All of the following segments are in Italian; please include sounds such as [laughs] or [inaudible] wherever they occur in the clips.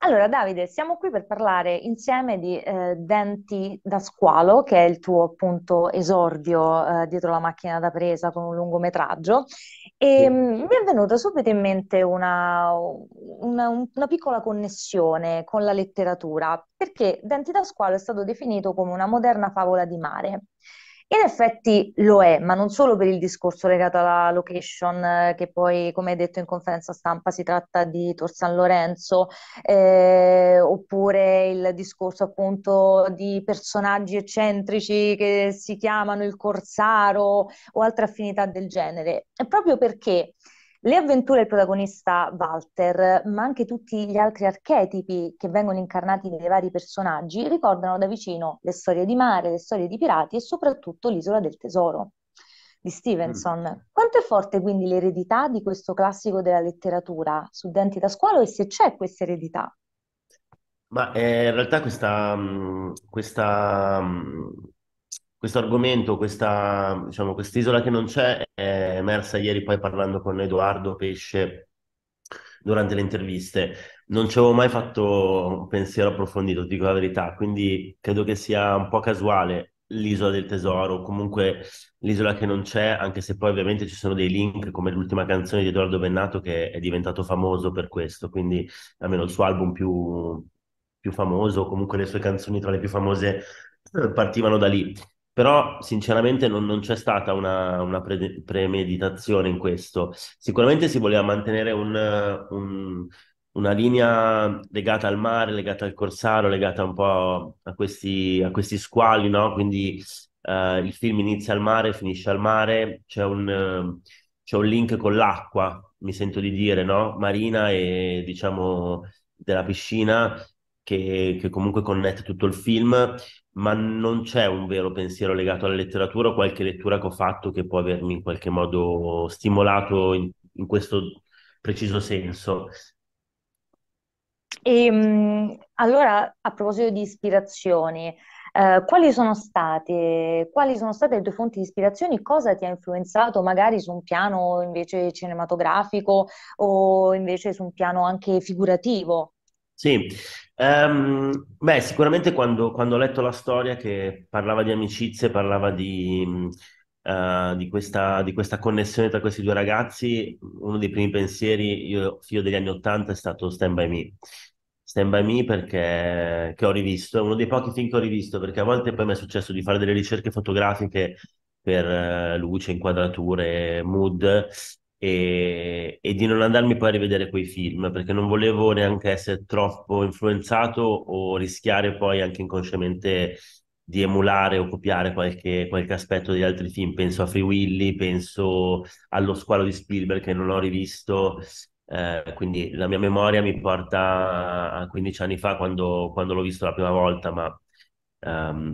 Allora, Davide, siamo qui per parlare insieme di eh, Denti da squalo, che è il tuo appunto esordio eh, dietro la macchina da presa con un lungometraggio. E mh, mm, mi è venuta subito in mente una, una, una piccola connessione con la letteratura, perché Denti da squalo è stato definito come una moderna favola di mare. In effetti lo è, ma non solo per il discorso legato alla location, eh, che poi, come detto in conferenza stampa, si tratta di Tor San Lorenzo, eh, oppure il discorso appunto di personaggi eccentrici che si chiamano il Corsaro o altre affinità del genere. È proprio perché le avventure del protagonista Walter, ma anche tutti gli altri archetipi che vengono incarnati nei vari personaggi, ricordano da vicino le storie di mare, le storie di pirati e soprattutto l'isola del tesoro di Stevenson. Mm. Quanto è forte quindi l'eredità di questo classico della letteratura su Denti da squalo e se c'è questa eredità? Ma eh, in realtà questa, mm, questa mm, questo argomento, questa, diciamo, quest'isola che non c'è, è emersa ieri poi parlando con Edoardo Pesce durante le interviste. Non ci avevo mai fatto un pensiero approfondito, dico la verità, quindi credo che sia un po' casuale l'isola del tesoro, comunque l'isola che non c'è, anche se poi ovviamente ci sono dei link come l'ultima canzone di Edoardo Bennato che è diventato famoso per questo, quindi almeno il suo album più, più famoso, comunque le sue canzoni tra le più famose eh, partivano da lì però sinceramente non, non c'è stata una, una pre- premeditazione in questo. Sicuramente si voleva mantenere un, un, una linea legata al mare, legata al corsaro, legata un po' a questi, a questi squali, no? Quindi eh, il film inizia al mare, finisce al mare, c'è un, c'è un link con l'acqua, mi sento di dire, no? Marina e diciamo della piscina che, che comunque connette tutto il film ma non c'è un vero pensiero legato alla letteratura o qualche lettura che ho fatto che può avermi in qualche modo stimolato in, in questo preciso senso. E, ehm, allora, a proposito di ispirazioni, eh, quali, sono state, quali sono state le tue fonti di ispirazione? Cosa ti ha influenzato magari su un piano invece cinematografico o invece su un piano anche figurativo? Sì, um, beh, sicuramente quando, quando, ho letto la storia che parlava di amicizie, parlava di, uh, di, questa, di, questa, connessione tra questi due ragazzi, uno dei primi pensieri, io, figlio degli anni Ottanta, è stato Stand By Me. Stand By Me perché che ho rivisto, uno dei pochi film che ho rivisto, perché a volte poi mi è successo di fare delle ricerche fotografiche per eh, luce, inquadrature, mood, e, e, di non andarmi poi a rivedere quei film perché non volevo neanche essere troppo influenzato o rischiare poi anche inconsciamente di emulare o copiare qualche, qualche aspetto di altri film. Penso a Free Willy, penso allo squalo di Spielberg che non ho rivisto. Eh, quindi la mia memoria mi porta a 15 anni fa quando, quando l'ho visto la prima volta, ma Um,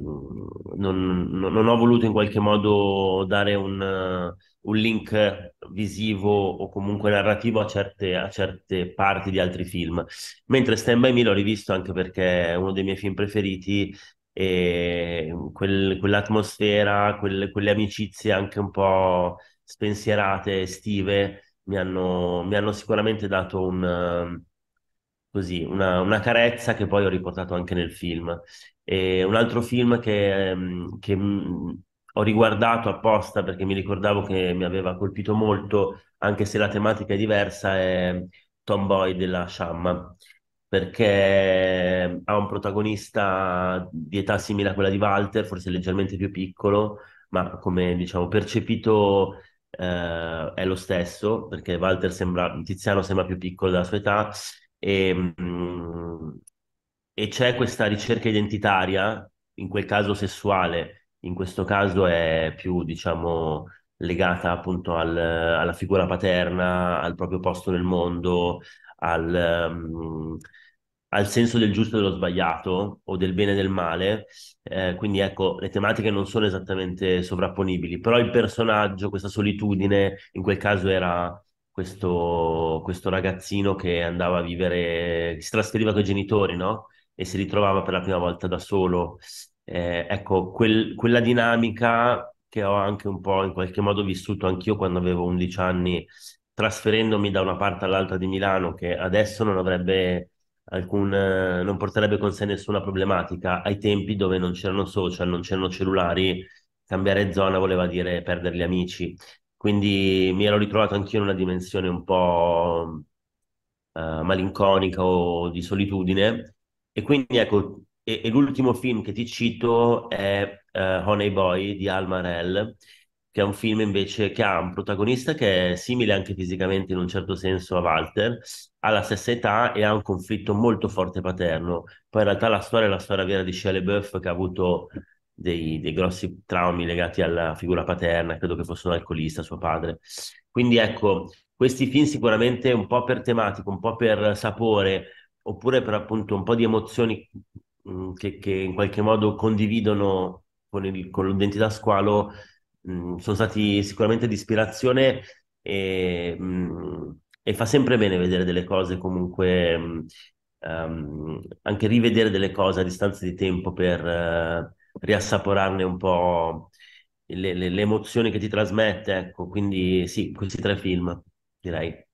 non, non, ho voluto in qualche modo dare un, un link visivo o comunque narrativo a certe, a certe, parti di altri film. Mentre Stand By Me l'ho rivisto anche perché è uno dei miei film preferiti e quel, quell'atmosfera, quel, quelle amicizie anche un po' spensierate, estive, mi hanno, mi hanno sicuramente dato un così, una, una, carezza che poi ho riportato anche nel film. E un altro film che, ehm, che mm, ho riguardato apposta perché mi ricordavo che mi aveva colpito molto, anche se la tematica è diversa, è Tomboy della Sciamma, perché ha un protagonista di età simile a quella di Walter, forse leggermente più piccolo, ma come diciamo percepito eh, è lo stesso, perché Walter sembra, Tiziano sembra più piccolo della sua età e, ehm, e c'è questa ricerca identitaria, in quel caso sessuale, in questo caso è più, diciamo, legata appunto al, alla figura paterna, al proprio posto nel mondo, al, um, al, senso del giusto e dello sbagliato o del bene e del male. Eh, quindi ecco, le tematiche non sono esattamente sovrapponibili, però il personaggio, questa solitudine, in quel caso era questo, questo ragazzino che andava a vivere, si trasferiva con i genitori, no? E si ritrovava per la prima volta da solo. Eh, ecco, quel, quella dinamica che ho anche un po' in qualche modo vissuto anch'io quando avevo 11 anni, trasferendomi da una parte all'altra di Milano, che adesso non avrebbe alcun, non porterebbe con sé nessuna problematica. Ai tempi dove non c'erano social, non c'erano cellulari, cambiare zona voleva dire perdere gli amici. Quindi mi ero ritrovato anch'io in una dimensione un po' uh, malinconica o di solitudine. E quindi ecco, e, e l'ultimo film che ti cito è uh, Honey Boy di Alma Rell, che è un film invece che ha un protagonista che è simile anche fisicamente in un certo senso a Walter, ha la stessa età e ha un conflitto molto forte paterno. Poi in realtà la storia è la storia vera di Shelley Buff che ha avuto dei, dei, grossi traumi legati alla figura paterna, credo che fosse un alcolista suo padre. Quindi ecco, questi film sicuramente un po' per tematico, un po' per sapore, oppure per appunto un po' di emozioni mh, mm, che, che, in qualche modo condividono con, il, con l'identità squalo, mh, mm, sono stati sicuramente di ispirazione e, mh, mm, e, fa sempre bene vedere delle cose comunque. Um, anche rivedere delle cose a distanza di tempo per, uh, riassaporarne un po' le, le, le emozioni che ti trasmette, ecco, quindi sì, questi tre film, direi.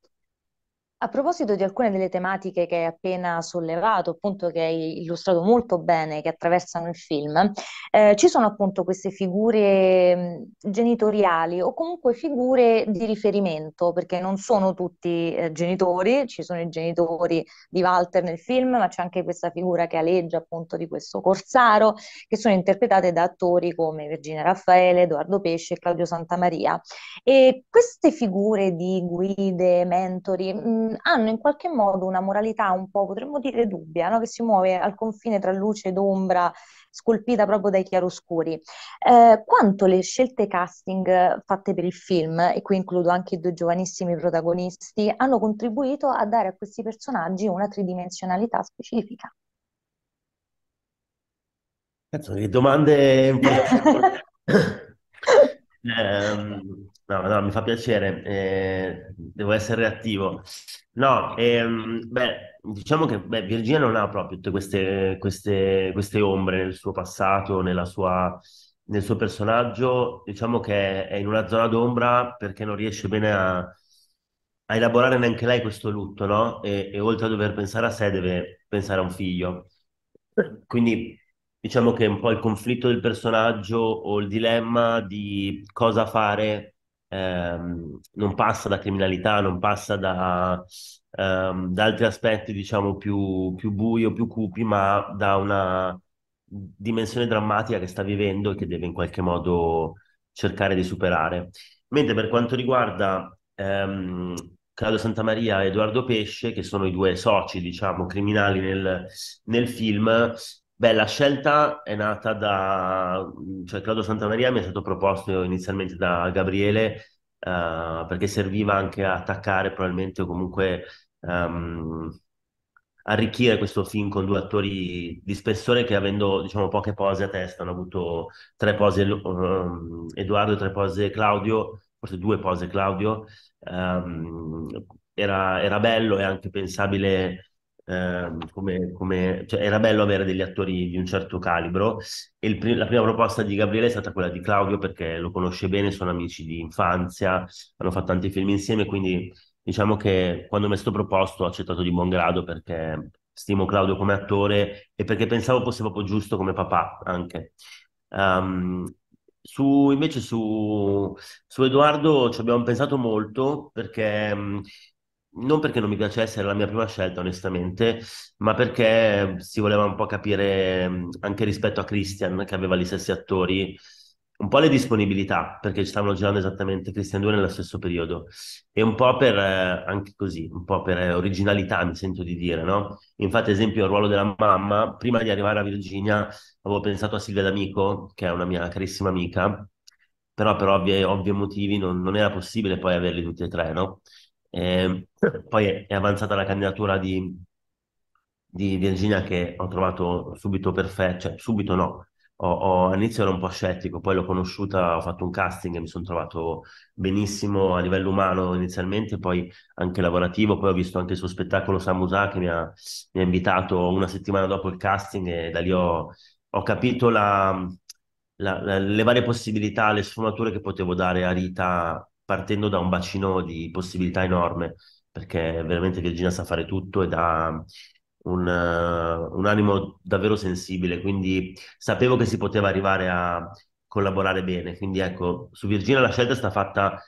A proposito di alcune delle tematiche che hai appena sollevato, appunto che hai illustrato molto bene, che attraversano il film, eh, ci sono appunto queste figure mm, genitoriali o comunque figure di riferimento, perché non sono tutti eh, genitori, ci sono i genitori di Walter nel film, ma c'è anche questa figura che aleggia appunto di questo Corsaro, che sono interpretate da attori come Virginia Raffaele, Edoardo Pesce e Claudio Santamaria. E queste figure di guide, mentori, mm, hanno in qualche modo una moralità un po', potremmo dire, dubbia, no? che si muove al confine tra luce ed ombra, scolpita proprio dai chiaroscuri. Eh, quanto le scelte casting fatte per il film, e qui includo anche i due giovanissimi protagonisti, hanno contribuito a dare a questi personaggi una tridimensionalità specifica? Cazzo, che domande importanti. um, [laughs] [laughs] No, mi fa piacere, eh, devo essere reattivo. No, ehm, beh, diciamo che beh, Virginia non ha proprio tutte queste, queste, queste ombre nel suo passato, sua, nel suo personaggio, diciamo che è in una zona d'ombra perché non riesce bene a, a elaborare neanche lei questo lutto, no? E, e oltre a dover pensare a sé deve pensare a un figlio. Quindi diciamo che è un po' il conflitto del personaggio o il dilemma di cosa fare ehm, non passa da criminalità, non passa da, ehm, da altri aspetti, diciamo, più, più o più cupi, ma da una dimensione drammatica che sta vivendo e che deve in qualche modo cercare di superare. Mentre per quanto riguarda ehm, Claudio Santamaria e Edoardo Pesce, che sono i due soci, diciamo, criminali nel, nel film, Beh, la scelta è nata da... cioè Claudio Santamaria mi è stato proposto inizialmente da Gabriele eh, perché serviva anche a attaccare probabilmente o comunque ehm, arricchire questo film con due attori di spessore che avendo diciamo poche pose a testa hanno avuto tre pose um, Edoardo, tre pose Claudio, forse due pose Claudio. Um, era, era bello e anche pensabile Ehm, come, come, cioè, era bello avere degli attori di un certo calibro e il, la prima proposta di Gabriele è stata quella di Claudio perché lo conosce bene, sono amici di infanzia, hanno fatto tanti film insieme, quindi diciamo che quando mi è stato proposto ho accettato di buon grado perché stimo Claudio come attore e perché pensavo fosse proprio giusto come papà anche. Um, su, invece su, su Edoardo ci abbiamo pensato molto perché non perché non mi piacesse, era la mia prima scelta onestamente, ma perché si voleva un po' capire anche rispetto a Christian che aveva gli stessi attori, un po' le disponibilità, perché stavano girando esattamente Christian 2 nello stesso periodo, e un po' per, eh, anche così, un po' per eh, originalità mi sento di dire, no? Infatti esempio il ruolo della mamma, prima di arrivare a Virginia avevo pensato a Silvia D'Amico, che è una mia carissima amica, però per ovvi, ovvi motivi non, non era possibile poi averli tutti e tre, no? Ehm, [clears throat] poi è avanzata la candidatura di, di Virginia che ho trovato subito perfetta, cioè subito no, ho, ho, all'inizio ero un po' scettico, poi l'ho conosciuta, ho fatto un casting e mi sono trovato benissimo a livello umano inizialmente, poi anche lavorativo, poi ho visto anche il suo spettacolo Samusà che mi ha, mi ha invitato una settimana dopo il casting e da lì ho, ho capito la, la, la, le varie possibilità, le sfumature che potevo dare a Rita partendo da un bacino di possibilità enorme, perché veramente Virginia sa fare tutto ed ha un, uh, un animo davvero sensibile, quindi sapevo che si poteva arrivare a collaborare bene. Quindi ecco, su Virginia la scelta è stata fatta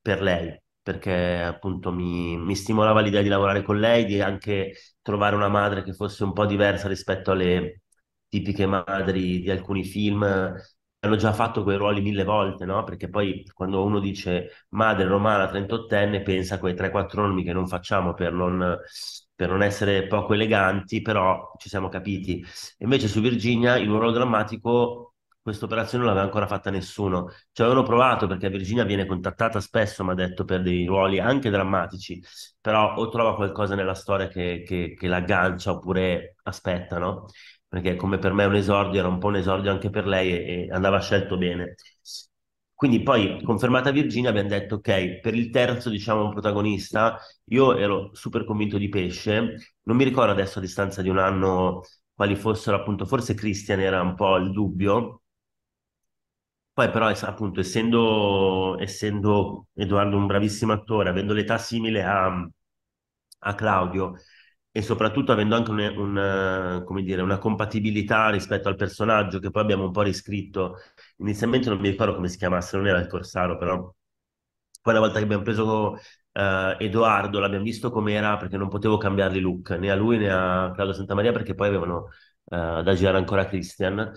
per lei, perché appunto mi, mi, stimolava l'idea di lavorare con lei, di anche trovare una madre che fosse un po' diversa rispetto alle tipiche madri di alcuni film hanno già fatto quei ruoli mille volte, no? Perché poi quando uno dice madre romana 38enne pensa a quei 3-4 nomi che non facciamo per non, per non, essere poco eleganti, però ci siamo capiti. Invece su Virginia in un ruolo drammatico questa operazione non l'aveva ancora fatta nessuno. Ci cioè, avevano provato perché Virginia viene contattata spesso, mi ha detto, per dei ruoli anche drammatici, però o trova qualcosa nella storia che, che, che l'aggancia oppure aspetta, no? perché come per me un esordio era un po' un esordio anche per lei e, e andava scelto bene. Quindi poi, confermata Virginia, abbiamo detto, ok, per il terzo, diciamo, un protagonista, io ero super convinto di Pesce, non mi ricordo adesso a distanza di un anno quali fossero appunto, forse Christian era un po' il dubbio, poi però appunto essendo, essendo Edoardo un bravissimo attore, avendo l'età simile a, a Claudio, e soprattutto avendo anche un, un, eh, dire, una compatibilità rispetto al personaggio che poi abbiamo un po' riscritto. Inizialmente non mi ricordo come si chiamasse, non era il Corsaro, però poi una volta che abbiamo preso uh, Edoardo l'abbiamo visto com'era perché non potevo cambiargli look, né a lui né a Claudio Santamaria perché poi avevano uh, da girare ancora Christian.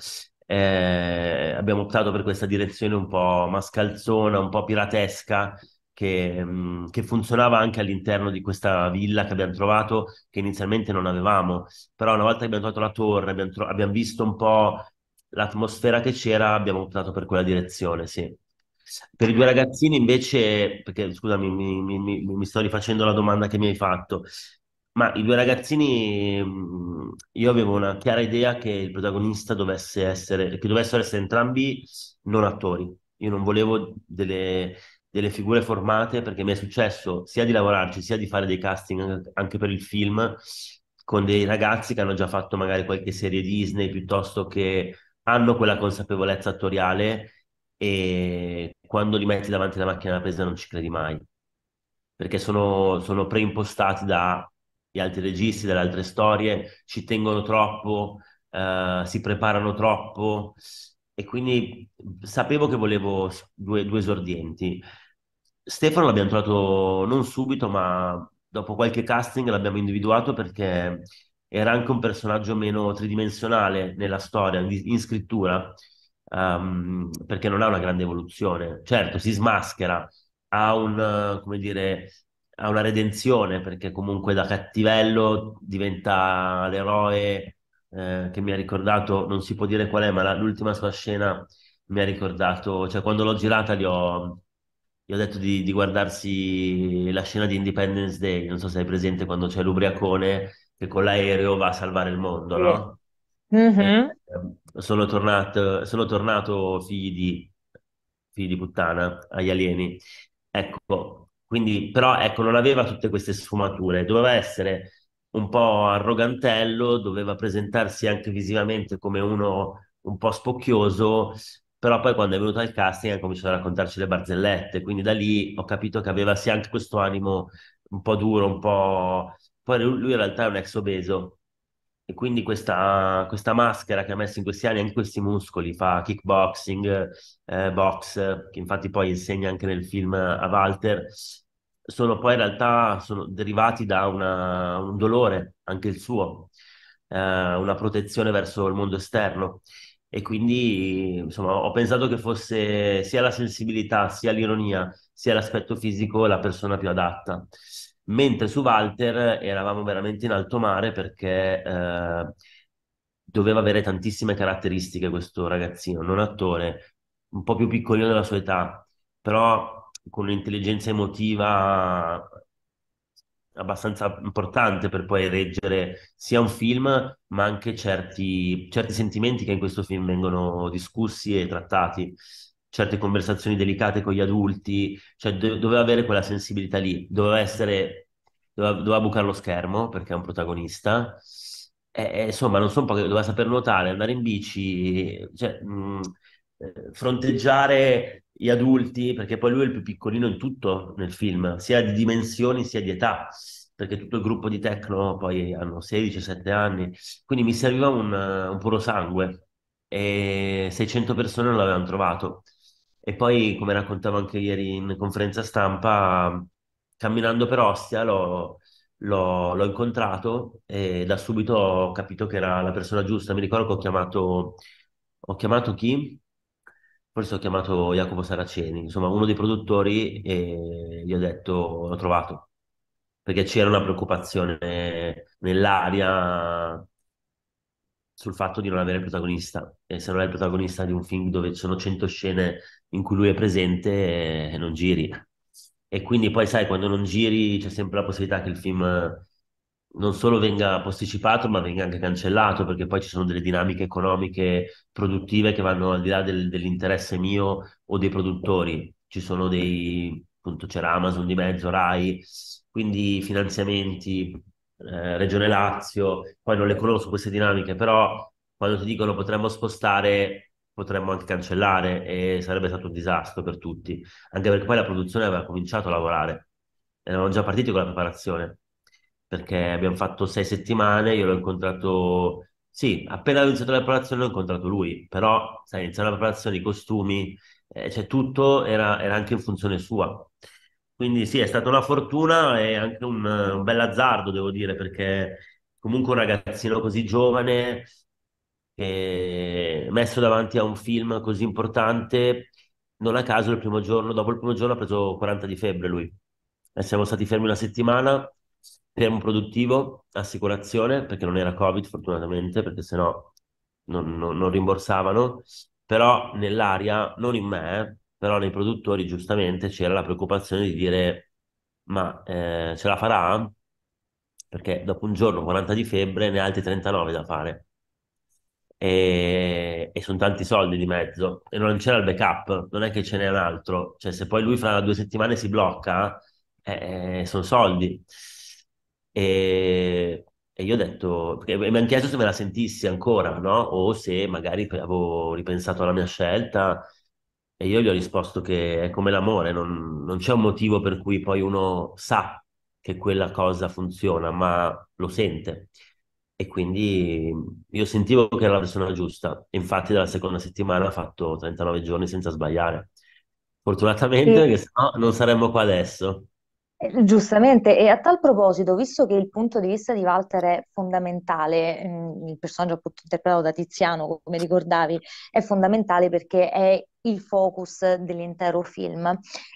Eh, abbiamo optato per questa direzione un po' mascalzona, un po' piratesca, che, che, funzionava anche all'interno di questa villa che abbiamo trovato, che inizialmente non avevamo, però una volta che abbiamo trovato la torre, abbiamo, tro- abbiamo visto un po' l'atmosfera che c'era, abbiamo optato per quella direzione, sì. Per i due ragazzini invece, perché scusami, mi, mi, mi, mi sto rifacendo la domanda che mi hai fatto, ma i due ragazzini, io avevo una chiara idea che il protagonista dovesse essere, che dovessero essere entrambi non attori. Io non volevo delle, delle figure formate perché mi è successo sia di lavorarci sia di fare dei casting anche per il film con dei ragazzi che hanno già fatto magari qualche serie Disney piuttosto che hanno quella consapevolezza attoriale e quando li metti davanti alla macchina da presa non ci credi mai perché sono, sono preimpostati dagli altri registi, dalle altre storie, ci tengono troppo, eh, si preparano troppo e quindi sapevo che volevo due, due esordienti Stefano l'abbiamo trovato non subito, ma dopo qualche casting l'abbiamo individuato perché era anche un personaggio meno tridimensionale nella storia, in, scrittura, um, perché non ha una grande evoluzione. Certo, si smaschera, ha, un, dire, ha una redenzione, perché comunque da cattivello diventa l'eroe eh, che mi ha ricordato, non si può dire qual è, ma la, l'ultima sua scena mi ha ricordato, cioè quando l'ho girata gli ho gli ho detto di, di, guardarsi la scena di Independence Day, non so se hai presente quando c'è l'ubriacone che con l'aereo va a salvare il mondo, no? Mm-hmm. Eh, ehm, sono, tornato, sono tornato figli di, figli di puttana agli alieni. Ecco, quindi però ecco, non aveva tutte queste sfumature, doveva essere un po' arrogantello, doveva presentarsi anche visivamente come uno un po' spocchioso, però poi quando è venuto al casting ha cominciato a raccontarci le barzellette, quindi da lì ho capito che aveva sì anche questo animo un po' duro, un po'... Poi lui in realtà è un ex obeso e quindi questa, questa maschera che ha messo in questi anni, anche questi muscoli, fa kickboxing, eh, box, che infatti poi insegna anche nel film a Walter, sono poi in realtà sono derivati da una, un dolore, anche il suo, eh, una protezione verso il mondo esterno e quindi insomma, ho pensato che fosse sia la sensibilità, sia l'ironia, sia l'aspetto fisico la persona più adatta. Mentre su Walter eravamo veramente in alto mare perché eh, doveva avere tantissime caratteristiche questo ragazzino, non attore, un po' più piccolino della sua età, però con un'intelligenza emotiva abbastanza importante per poi reggere sia un film, ma anche certi, certi sentimenti che in questo film vengono discussi e trattati, certe conversazioni delicate con gli adulti, cioè do- doveva avere quella sensibilità lì, doveva essere, doveva, doveva bucare lo schermo perché è un protagonista, e, e, insomma non so, doveva saper nuotare, andare in bici, cioè... Mh, fronteggiare gli adulti, perché poi lui è il più piccolino in tutto nel film, sia di dimensioni sia di età, perché tutto il gruppo di Tecno poi hanno 16-17 anni, quindi mi serviva un, un puro sangue e 600 persone non l'avevano trovato. E poi, come raccontavo anche ieri in conferenza stampa, camminando per Ostia l'ho, l'ho, l'ho incontrato e da subito ho capito che era la persona giusta. Mi ricordo che ho chiamato, ho chiamato chi? forse ho chiamato Jacopo Saraceni, insomma uno dei produttori e gli ho detto l'ho trovato, perché c'era una preoccupazione nell'aria sul fatto di non avere il protagonista e se non è il protagonista di un film dove ci sono 100 scene in cui lui è presente eh, non giri e quindi poi sai quando non giri c'è sempre la possibilità che il film non solo venga posticipato, ma venga anche cancellato, perché poi ci sono delle dinamiche economiche produttive che vanno al di là del, dell'interesse mio o dei produttori. Ci sono dei, appunto, c'era Amazon di mezzo, Rai, quindi finanziamenti, eh, Regione Lazio, poi non le conosco queste dinamiche, però quando ti dicono potremmo spostare, potremmo anche cancellare e sarebbe stato un disastro per tutti, anche perché poi la produzione aveva cominciato a lavorare, eravamo già partiti con la preparazione perché abbiamo fatto sei settimane, io l'ho incontrato, sì, appena ho iniziato la preparazione l'ho incontrato lui, però sai, iniziare la preparazione, i costumi, eh, cioè tutto era, era, anche in funzione sua. Quindi sì, è stata una fortuna e anche un, un bel azzardo, devo dire, perché comunque un ragazzino così giovane, eh, messo davanti a un film così importante, non a caso il primo giorno, dopo il primo giorno ha preso 40 di febbre lui. E siamo stati fermi una settimana fermo produttivo, assicurazione, perché non era Covid fortunatamente, perché sennò non, non, non rimborsavano, però nell'aria, non in me, però nei produttori giustamente c'era la preoccupazione di dire ma eh, ce la farà? Perché dopo un giorno 40 di febbre ne ha altri 39 da fare. E, e, sono tanti soldi di mezzo e non c'era il backup, non è che ce n'è un altro, cioè se poi lui fra due settimane si blocca, eh, eh sono soldi. E, e io ho detto, mi hanno chiesto se me la sentissi ancora, no? O se magari avevo ripensato alla mia scelta. E io gli ho risposto che è come l'amore, non, non c'è un motivo per cui poi uno sa che quella cosa funziona, ma lo sente. E quindi io sentivo che era la persona giusta. Infatti, dalla seconda settimana ho fatto 39 giorni senza sbagliare. Fortunatamente, sì. perché sennò non saremmo qua adesso. Eh, giustamente, e a tal proposito, visto che il punto di vista di Walter è fondamentale, mm, il personaggio appunto interpretato da Tiziano, come ricordavi, è fondamentale perché è il focus dell'intero film.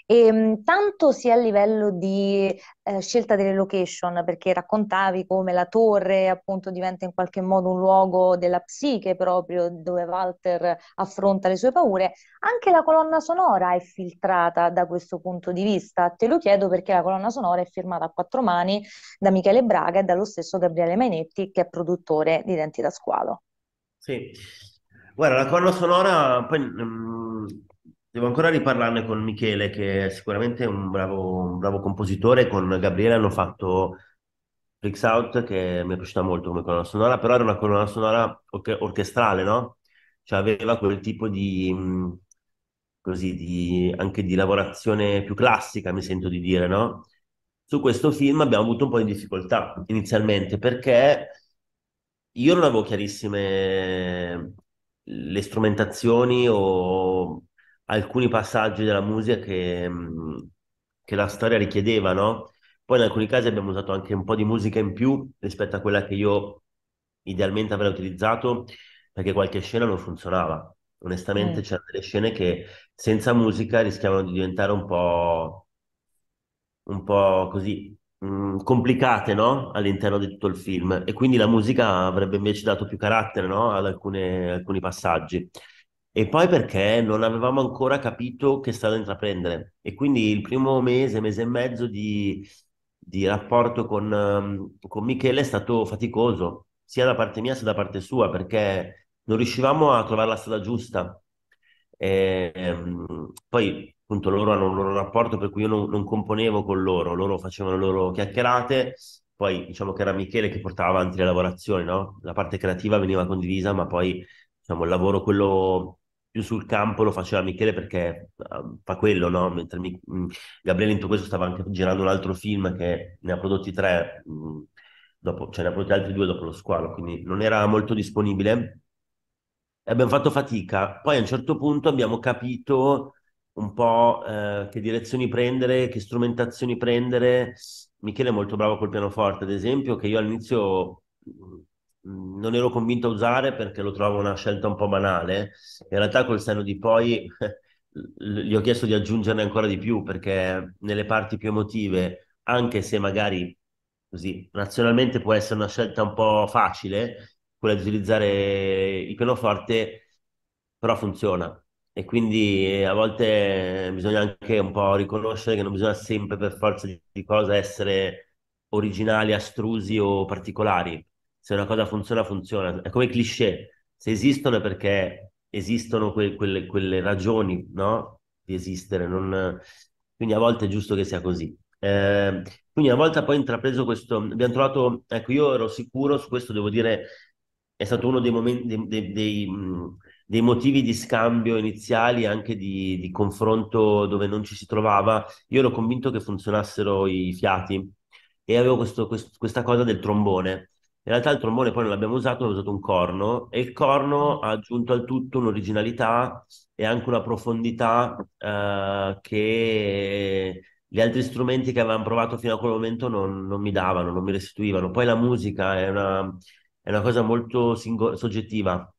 E, ehm, tanto sia a livello di eh, scelta delle location, perché raccontavi come la torre appunto diventa in qualche modo un luogo della psiche proprio dove Walter affronta le sue paure, anche la colonna sonora è filtrata da questo punto di vista. Te lo chiedo perché la colonna sonora è firmata a quattro mani da Michele Braga e dallo stesso Gabriele Mainetti che è produttore di Denti da Squalo. Sì. Guarda, la colonna sonora poi, mm, devo ancora riparlarne con Michele, che è sicuramente un bravo, un bravo compositore. Con Gabriele hanno fatto Freaks Out, che mi è piaciuta molto come colonna sonora, però era una colonna sonora or- orchestrale, no? Cioè aveva quel tipo di, così, di, anche di lavorazione più classica, mi sento di dire, no? Su questo film abbiamo avuto un po' di difficoltà inizialmente, perché io non avevo chiarissime le strumentazioni o alcuni passaggi della musica che, mm, che la storia richiedeva, no? Poi in alcuni casi abbiamo usato anche un po' di musica in più rispetto a quella che io idealmente avrei utilizzato perché qualche scena non funzionava. Onestamente mm. c'erano delle scene che senza musica rischiavano di diventare un po', un po' così Mm, complicate no? all'interno di tutto il film e quindi la musica avrebbe invece dato più carattere no? ad alcune, alcuni passaggi. E poi perché non avevamo ancora capito che strada intraprendere. E quindi il primo mese, mese e mezzo di, di rapporto con, um, con Michele è stato faticoso, sia da parte mia sia da parte sua, perché non riuscivamo a trovare la strada giusta. E, ehm, poi appunto loro hanno un loro rapporto per cui io non, non componevo con loro, loro facevano le loro chiacchierate, poi diciamo che era Michele che portava avanti le lavorazioni, no? La parte creativa veniva condivisa, ma poi diciamo il lavoro quello più sul campo lo faceva Michele perché ehm, fa quello, no? Mentre mi, mm, Gabriele in tutto questo stava anche girando un altro film che ne ha prodotti tre, mm, dopo, cioè ne ha prodotti altri due dopo lo squalo, quindi non era molto disponibile. E abbiamo fatto fatica. Poi a un certo punto abbiamo capito un po' eh, che direzioni prendere, che strumentazioni prendere. Michele è molto bravo col pianoforte, ad esempio, che io all'inizio mm, non ero convinto a usare perché lo trovo una scelta un po' banale. In realtà col senno di poi [laughs] gli ho chiesto di aggiungerne ancora di più perché nelle parti più emotive, anche se magari così nazionalmente può essere una scelta un po' facile, quella di utilizzare il pianoforte, però funziona e quindi eh, a volte eh, bisogna anche un po' riconoscere che non bisogna sempre per forza di cosa essere originali, astrusi o particolari. Se una cosa funziona, funziona. È come cliché. Se esistono è perché esistono que- quelle, quelle, ragioni, no? Di esistere. Non... Quindi a volte è giusto che sia così. Eh, quindi una volta poi intrapreso questo, abbiamo trovato, ecco io ero sicuro, su questo devo dire, è stato uno dei momenti, dei, dei, dei dei motivi di scambio iniziali, anche di, di, confronto dove non ci si trovava, io ero convinto che funzionassero i fiati e avevo questo, quest, questa cosa del trombone. In realtà il trombone poi non l'abbiamo usato, abbiamo usato un corno e il corno ha aggiunto al tutto un'originalità e anche una profondità eh, che gli altri strumenti che avevamo provato fino a quel momento non, non mi davano, non mi restituivano. Poi la musica è una, è una cosa molto singo- soggettiva,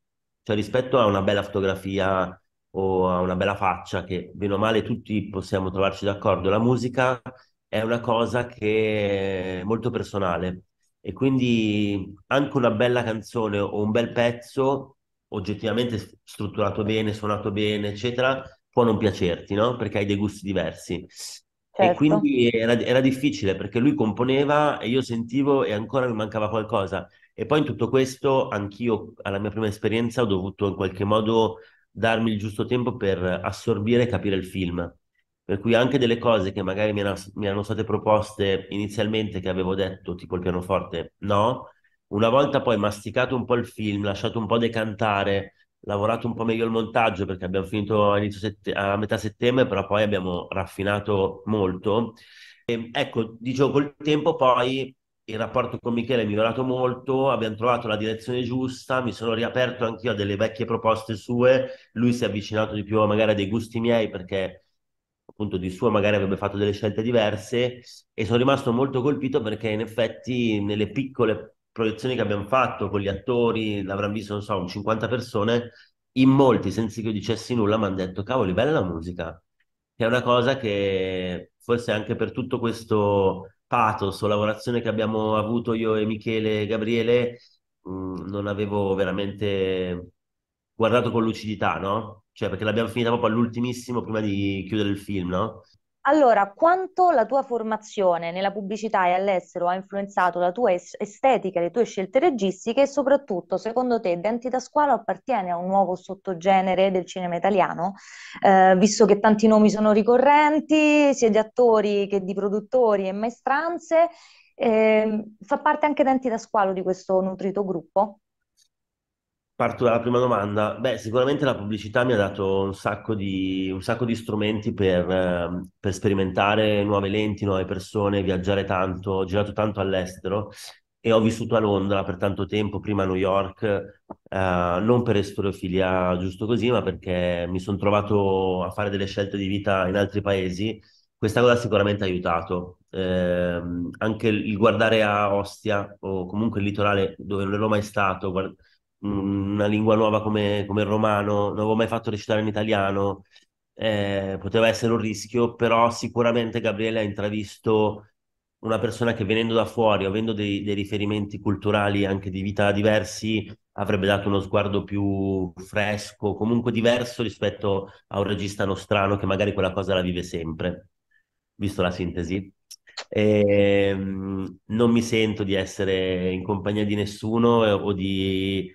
cioè rispetto a una bella fotografia o a una bella faccia, che bene o male tutti possiamo trovarci d'accordo, la musica è una cosa che è molto personale e quindi anche una bella canzone o un bel pezzo oggettivamente strutturato bene, suonato bene, eccetera, può non piacerti, no? Perché hai dei gusti diversi. Certo. E quindi era, era, difficile perché lui componeva e io sentivo e ancora mi mancava qualcosa. E poi in tutto questo, anch'io alla mia prima esperienza ho dovuto in qualche modo darmi il giusto tempo per assorbire e capire il film. Per cui anche delle cose che magari mi erano, mi erano state proposte inizialmente, che avevo detto, tipo il pianoforte, no, una volta poi masticato un po' il film, lasciato un po' decantare, lavorato un po' meglio il montaggio perché abbiamo finito a, sette- a metà settembre, però poi abbiamo raffinato molto. E, ecco, dicevo, col tempo poi il rapporto con Michele è migliorato molto, abbiamo trovato la direzione giusta, mi sono riaperto anch'io a delle vecchie proposte sue, lui si è avvicinato di più magari a dei gusti miei perché appunto di suo magari avrebbe fatto delle scelte diverse e sono rimasto molto colpito perché in effetti nelle piccole proiezioni che abbiamo fatto con gli attori, l'avranno visto non so, 50 persone, in molti senza che io dicessi nulla mi hanno detto cavoli bella la musica, che è una cosa che forse anche per tutto questo pathos o lavorazione che abbiamo avuto io e Michele e Gabriele, mh, non avevo veramente guardato con lucidità, no? Cioè, perché l'abbiamo finita proprio all'ultimissimo prima di chiudere il film, no? Allora, quanto la tua formazione nella pubblicità e all'estero ha influenzato la tua estetica, le tue scelte registiche e soprattutto, secondo te, Denti da Squalo appartiene a un nuovo sottogenere del cinema italiano? Eh, visto che tanti nomi sono ricorrenti, sia di attori che di produttori e maestranze, eh, fa parte anche Denti da Squalo di questo nutrito gruppo? Parto dalla prima domanda. Beh, sicuramente la pubblicità mi ha dato un sacco di, un sacco di strumenti per, ehm, per, sperimentare nuove lenti, nuove persone, viaggiare tanto. Ho girato tanto all'estero e ho vissuto a Londra per tanto tempo, prima a New York, eh, non per esterofilia giusto così, ma perché mi sono trovato a fare delle scelte di vita in altri paesi. Questa cosa sicuramente ha aiutato. Eh, anche il guardare a Ostia o comunque il litorale dove non ero mai stato, guard- Mm, una lingua nuova come, come, il romano, non avevo mai fatto recitare in italiano, eh, poteva essere un rischio, però sicuramente Gabriele ha intravisto una persona che venendo da fuori, avendo dei, dei riferimenti culturali anche di vita diversi, avrebbe dato uno sguardo più fresco, comunque diverso rispetto a un regista nostrano che magari quella cosa la vive sempre, visto la sintesi. E, ehm, non mi sento di essere in compagnia di nessuno eh, o di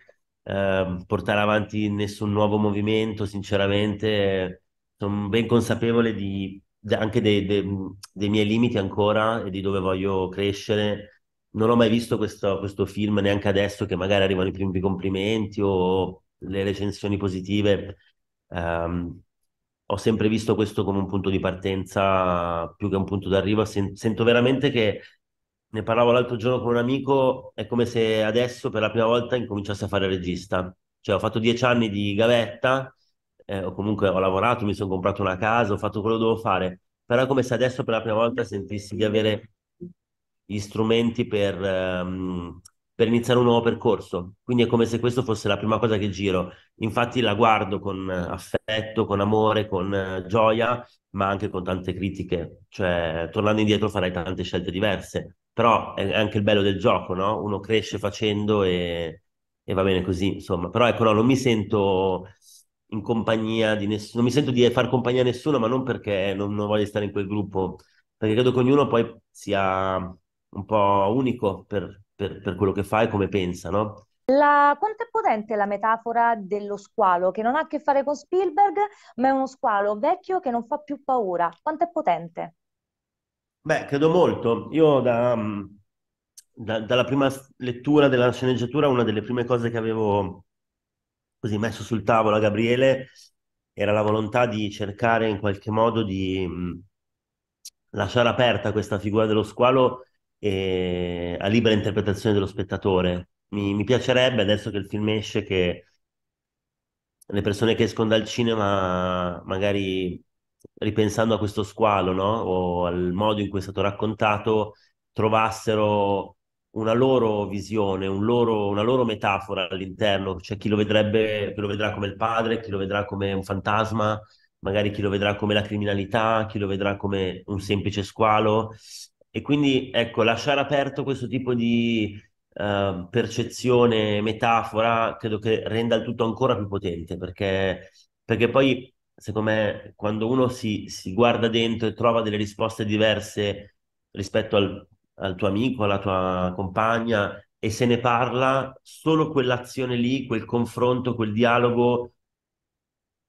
Ehm, portare avanti nessun nuovo movimento, sinceramente sono ben consapevole di, de, anche de, de, dei miei limiti ancora e di dove voglio crescere. Non ho mai visto questo, questo film, neanche adesso che magari arrivano i primi complimenti o le recensioni positive. Um, ho sempre visto questo come un punto di partenza più che un punto d'arrivo. Sen- sento veramente che ne parlavo l'altro giorno con un amico, è come se adesso per la prima volta incominciassi a fare regista. Cioè ho fatto dieci anni di gavetta, eh, o comunque ho lavorato, mi sono comprato una casa, ho fatto quello che dovevo fare, però è come se adesso per la prima volta sentissi di avere gli strumenti per, ehm, per iniziare un nuovo percorso. Quindi è come se questa fosse la prima cosa che giro. Infatti la guardo con affetto, con amore, con eh, gioia, ma anche con tante critiche. Cioè tornando indietro farei tante scelte diverse però è anche il bello del gioco, no? Uno cresce facendo e, e va bene così, insomma. Però ecco, no, non mi sento in compagnia di nessuno, non mi sento di far compagnia a nessuno, ma non perché non, non voglio stare in quel gruppo, perché credo che ognuno poi sia un po' unico per, per, per quello che fa e come pensa, no? La, quanto è potente la metafora dello squalo, che non ha a che fare con Spielberg, ma è uno squalo vecchio che non fa più paura? Quanto è potente? Beh, credo molto. Io da, mm, da, dalla prima lettura della sceneggiatura, una delle prime cose che avevo così messo sul tavolo a Gabriele era la volontà di cercare in qualche modo di mm, lasciare aperta questa figura dello squalo e, eh, a libera interpretazione dello spettatore. Mi, mi piacerebbe adesso che il film esce che le persone che escono dal cinema magari ripensando a questo squalo, no? o al modo in cui è stato raccontato, trovassero una loro visione, un loro, una loro metafora all'interno, cioè chi lo vedrebbe, chi lo vedrà come il padre, chi lo vedrà come un fantasma, magari chi lo vedrà come la criminalità, chi lo vedrà come un semplice squalo. E quindi ecco, lasciare aperto questo tipo di uh, percezione, metafora, credo che renda il tutto ancora più potente, perché, perché poi secondo me, quando uno si, si, guarda dentro e trova delle risposte diverse rispetto al, al tuo amico, alla tua compagna, e se ne parla, solo quell'azione lì, quel confronto, quel dialogo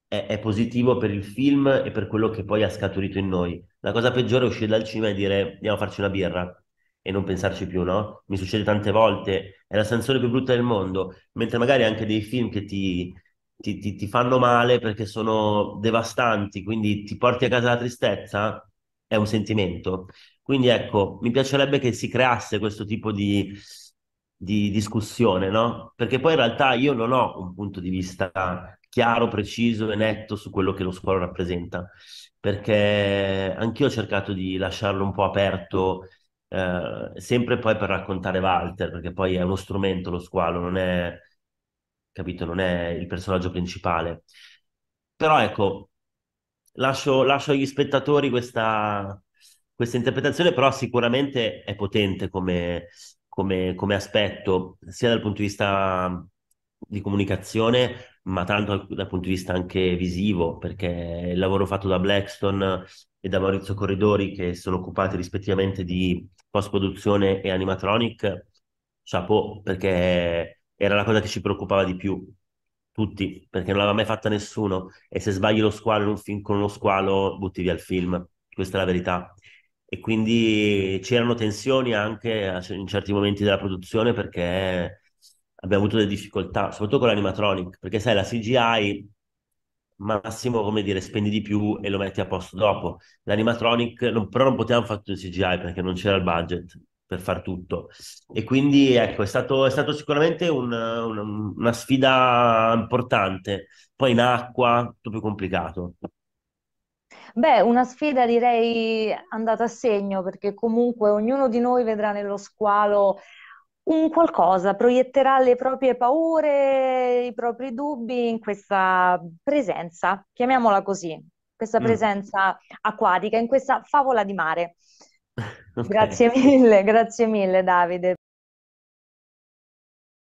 è, è, positivo per il film e per quello che poi ha scaturito in noi. La cosa peggiore è uscire dal cinema e dire andiamo a farci una birra e non pensarci più, no? Mi succede tante volte, è la sanzione più brutta del mondo, mentre magari anche dei film che ti, ti, ti, ti fanno male perché sono devastanti, quindi ti porti a casa la tristezza, è un sentimento. Quindi ecco, mi piacerebbe che si creasse questo tipo di, di discussione, no? Perché poi in realtà io non ho un punto di vista chiaro, preciso e netto su quello che lo squalo rappresenta, perché anch'io ho cercato di lasciarlo un po' aperto, eh, sempre poi per raccontare Walter, perché poi è uno strumento lo squalo, non è capito? Non è il personaggio principale. Però ecco, lascio, lascio agli spettatori questa, questa interpretazione, però sicuramente è potente come, come, come, aspetto, sia dal punto di vista di comunicazione, ma tanto dal punto di vista anche visivo, perché il lavoro fatto da Blackstone e da Maurizio Corridori, che sono occupati rispettivamente di post-produzione e animatronic, chapeau, perché È, era la cosa che ci preoccupava di più, tutti, perché non l'aveva mai fatta nessuno e se sbagli lo squalo in un film con lo squalo butti via il film, questa è la verità. E quindi c'erano tensioni anche eh, in certi momenti della produzione perché abbiamo avuto delle difficoltà, soprattutto con l'animatronic, perché sai la CGI massimo, come dire, spendi di più e lo metti a posto dopo. L'animatronic, non, però non potevamo fare tutto in CGI perché non c'era il budget per far tutto. E quindi ecco, è stato, è stato sicuramente un, un, una sfida importante. Poi in acqua, tutto più complicato. Beh, una sfida direi andata a segno, perché comunque ognuno di noi vedrà nello squalo un qualcosa, proietterà le proprie paure, i propri dubbi in questa presenza, chiamiamola così, questa mm. presenza mm. acquatica, in questa favola di mare. [laughs] okay. Grazie mille, grazie mille Davide.